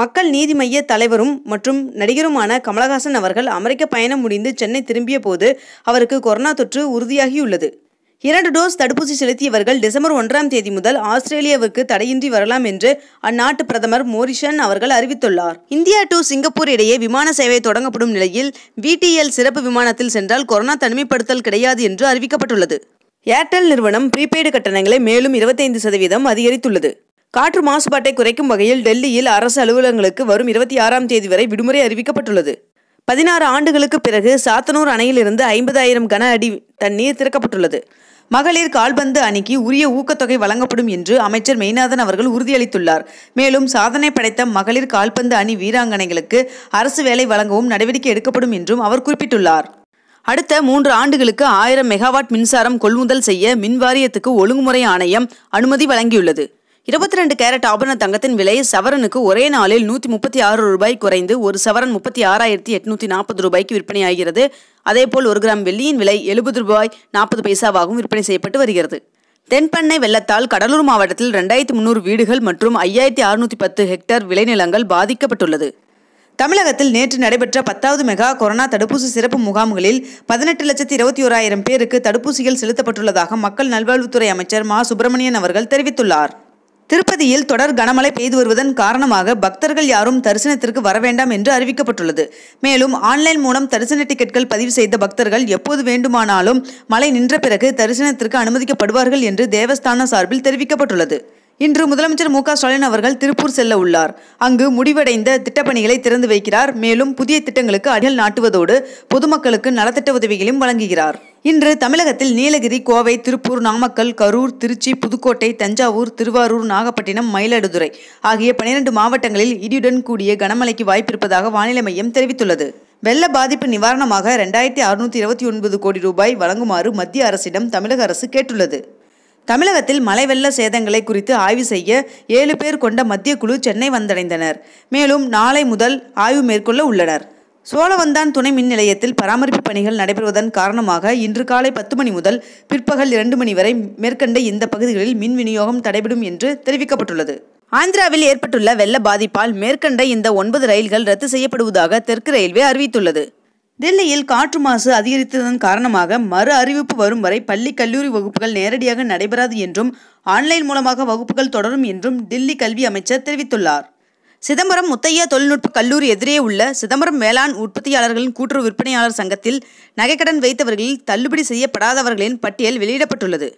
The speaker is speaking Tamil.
மக்கள் நீதி மைய தலைவரும் மற்றும் நடிகருமான கமலஹாசன் அவர்கள் அமெரிக்க பயணம் முடிந்து சென்னை திரும்பிய போது அவருக்கு கொரோனா தொற்று உறுதியாகியுள்ளது இரண்டு டோஸ் தடுப்பூசி செலுத்தியவர்கள் டிசம்பர் ஒன்றாம் தேதி முதல் ஆஸ்திரேலியாவுக்கு தடையின்றி வரலாம் என்று அந்நாட்டு பிரதமர் மோரிஷன் அவர்கள் அறிவித்துள்ளார் இந்தியா டு சிங்கப்பூர் இடையே விமான சேவை தொடங்கப்படும் நிலையில் விடிஎல் சிறப்பு விமானத்தில் சென்றால் கொரோனா தனிமைப்படுத்தல் கிடையாது என்று அறிவிக்கப்பட்டுள்ளது ஏர்டெல் நிறுவனம் ப்ரீபெய்டு கட்டணங்களை மேலும் இருபத்தைந்து சதவீதம் அதிகரித்துள்ளது காற்று மாசுபாட்டை குறைக்கும் வகையில் டெல்லியில் அரசு அலுவலகங்களுக்கு வரும் இருபத்தி ஆறாம் தேதி வரை விடுமுறை அறிவிக்கப்பட்டுள்ளது பதினாறு ஆண்டுகளுக்கு பிறகு சாத்தனூர் அணையிலிருந்து ஐம்பதாயிரம் கன அடி தண்ணீர் திறக்கப்பட்டுள்ளது மகளிர் கால்பந்து அணிக்கு உரிய ஊக்கத்தொகை வழங்கப்படும் என்று அமைச்சர் மெய்நாதன் அவர்கள் உறுதியளித்துள்ளார் மேலும் சாதனை படைத்த மகளிர் கால்பந்து அணி வீராங்கனைகளுக்கு அரசு வேலை வழங்கவும் நடவடிக்கை எடுக்கப்படும் என்றும் அவர் குறிப்பிட்டுள்ளார் அடுத்த மூன்று ஆண்டுகளுக்கு ஆயிரம் மெகாவாட் மின்சாரம் கொள்முதல் செய்ய மின்வாரியத்துக்கு ஒழுங்குமுறை ஆணையம் அனுமதி வழங்கியுள்ளது இருபத்தி ரெண்டு கேரட் ஆபரண தங்கத்தின் விலை சவரனுக்கு ஒரே நாளில் நூற்றி முப்பத்தி ஆறு ரூபாய் குறைந்து ஒரு சவரன் முப்பத்தி ஆறாயிரத்தி எட்நூத்தி நாற்பது ரூபாய்க்கு விற்பனையாகிறது அதேபோல் ஒரு கிராம் வெள்ளியின் விலை எழுபது ரூபாய் நாற்பது பைசாவாகவும் விற்பனை செய்யப்பட்டு வருகிறது தென்பண்ணை வெள்ளத்தால் கடலூர் மாவட்டத்தில் ரெண்டாயிரத்தி முன்னூறு வீடுகள் மற்றும் ஐயாயிரத்தி அறுநூத்தி பத்து ஹெக்டேர் விளைநிலங்கள் பாதிக்கப்பட்டுள்ளது தமிழகத்தில் நேற்று நடைபெற்ற பத்தாவது மெகா கொரோனா தடுப்பூசி சிறப்பு முகாம்களில் பதினெட்டு லட்சத்தி இருபத்தி ஓராயிரம் பேருக்கு தடுப்பூசிகள் செலுத்தப்பட்டுள்ளதாக மக்கள் நல்வாழ்வுத்துறை அமைச்சர் மா சுப்பிரமணியன் அவர்கள் தெரிவித்துள்ளார் திருப்பதியில் தொடர் கனமழை பெய்து வருவதன் காரணமாக பக்தர்கள் யாரும் தரிசனத்திற்கு வர வேண்டாம் என்று அறிவிக்கப்பட்டுள்ளது மேலும் ஆன்லைன் மூலம் தரிசன டிக்கெட்கள் பதிவு செய்த பக்தர்கள் எப்போது வேண்டுமானாலும் மழை நின்ற பிறகு தரிசனத்திற்கு அனுமதிக்கப்படுவார்கள் என்று தேவஸ்தான சார்பில் தெரிவிக்கப்பட்டுள்ளது இன்று முதலமைச்சர் மு ஸ்டாலின் அவர்கள் திருப்பூர் செல்ல உள்ளார் அங்கு முடிவடைந்த திட்டப்பணிகளை திறந்து வைக்கிறார் மேலும் புதிய திட்டங்களுக்கு அடிகள் நாட்டுவதோடு பொதுமக்களுக்கு நலத்திட்ட உதவிகளையும் வழங்குகிறார் இன்று தமிழகத்தில் நீலகிரி கோவை திருப்பூர் நாமக்கல் கரூர் திருச்சி புதுக்கோட்டை தஞ்சாவூர் திருவாரூர் நாகப்பட்டினம் மயிலாடுதுறை ஆகிய பனிரெண்டு மாவட்டங்களில் இடியுடன் கூடிய கனமழைக்கு வாய்ப்பிருப்பதாக வானிலை மையம் தெரிவித்துள்ளது வெள்ள பாதிப்பு நிவாரணமாக ரெண்டாயிரத்தி அறுநூற்றி இருபத்தி ஒன்பது கோடி ரூபாய் வழங்குமாறு மத்திய அரசிடம் தமிழக அரசு கேட்டுள்ளது தமிழகத்தில் மழை வெள்ள சேதங்களை குறித்து ஆய்வு செய்ய ஏழு பேர் கொண்ட மத்திய குழு சென்னை வந்தடைந்தனர் மேலும் நாளை முதல் ஆய்வு மேற்கொள்ள உள்ளனர் சோழவந்தான் துணை மின் நிலையத்தில் பராமரிப்பு பணிகள் நடைபெறுவதன் காரணமாக இன்று காலை பத்து மணி முதல் பிற்பகல் இரண்டு மணி வரை மேற்கண்ட இந்த பகுதிகளில் மின் விநியோகம் தடைபடும் என்று தெரிவிக்கப்பட்டுள்ளது ஆந்திராவில் ஏற்பட்டுள்ள வெள்ள பாதிப்பால் மேற்கண்ட இந்த ஒன்பது ரயில்கள் ரத்து செய்யப்படுவதாக தெற்கு ரயில்வே அறிவித்துள்ளது டெல்லியில் காற்று மாசு அதிகரித்ததன் காரணமாக மறு அறிவிப்பு வரும் வரை பள்ளி கல்லூரி வகுப்புகள் நேரடியாக நடைபெறாது என்றும் ஆன்லைன் மூலமாக வகுப்புகள் தொடரும் என்றும் டெல்லி கல்வி அமைச்சர் தெரிவித்துள்ளார் சிதம்பரம் முத்தையா தொழில்நுட்ப கல்லூரி எதிரே உள்ள சிதம்பரம் வேளாண் உற்பத்தியாளர்களின் கூட்டுறவு விற்பனையாளர் சங்கத்தில் நகைக்கடன் வைத்தவர்களில் தள்ளுபடி செய்யப்படாதவர்களின் பட்டியல் வெளியிடப்பட்டுள்ளது